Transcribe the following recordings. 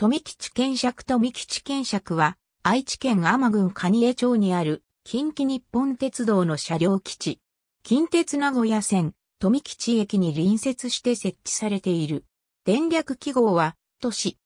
富吉賢釈富吉県釈は、愛知県天郡蟹江町にある、近畿日本鉄道の車両基地。近鉄名古屋線、富吉駅に隣接して設置されている。電略記号は、都市。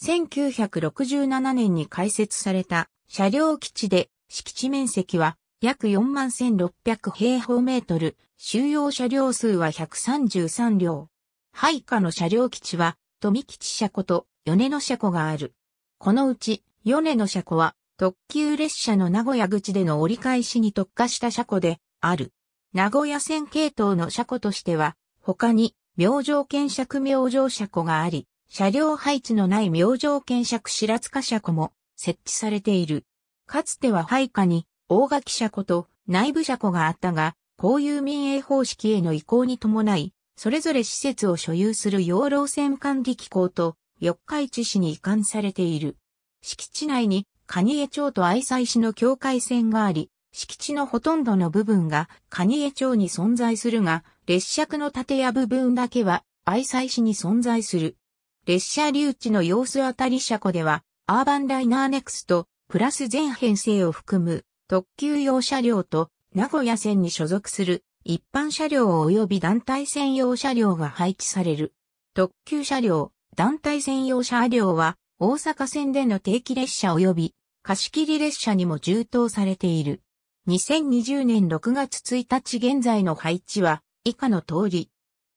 1967年に開設された車両基地で、敷地面積は約41,600平方メートル、収容車両数は133両。配下の車両基地は、富吉車こと米野車庫がある。このうち、米野車庫は、特急列車の名古屋口での折り返しに特化した車庫で、ある。名古屋線系統の車庫としては、他に、明星検釈明星車庫があり、車両配置のない明星検釈白塚車庫も設置されている。かつては配下に大垣車庫と内部車庫があったが、公有民営方式への移行に伴い、それぞれ施設を所有する養老線管理機構と四日市市に移管されている。敷地内に蟹江町と愛西市の境界線があり、敷地のほとんどの部分が蟹江町に存在するが、列車区の建屋部分だけは愛西市に存在する。列車留置の様子あたり車庫では、アーバンライナーネクスト、プラス全編成を含む特急用車両と名古屋線に所属する一般車両及び団体専用車両が配置される。特急車両、団体専用車両は大阪線での定期列車及び貸切列車にも充当されている。2020年6月1日現在の配置は以下の通り。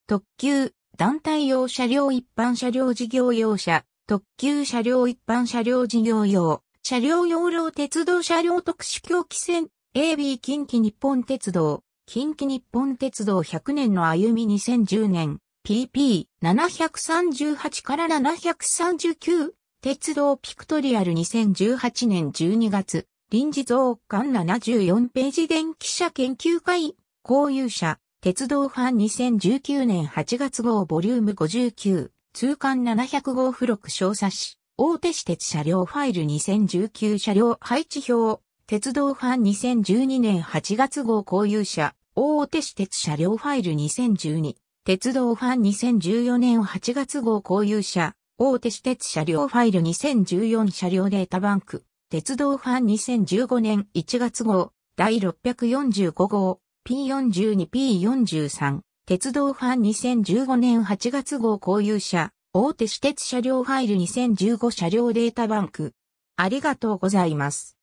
特急、団体用車両一般車両事業用車、特急車両一般車両事業用、車両用路鉄道車両特殊狂気線、AB 近畿日本鉄道、近畿日本鉄道100年の歩み2010年、PP738 から739、鉄道ピクトリアル2018年12月、臨時増刊74ページ電気車研究会、購入者、鉄道ファン2019年8月号ボリューム59、通貫700号付録小冊子、大手私鉄車両ファイル2019車両配置表、鉄道ファン2012年8月号購入者、大手私鉄車両ファイル2012、鉄道ファン2014年8月号購入者、大手私鉄車両ファイル2014車両データバンク、鉄道ファン2015年1月号、第645号、P42P43、鉄道ファン2015年8月号購入者、大手私鉄車両ファイル2015車両データバンク。ありがとうございます。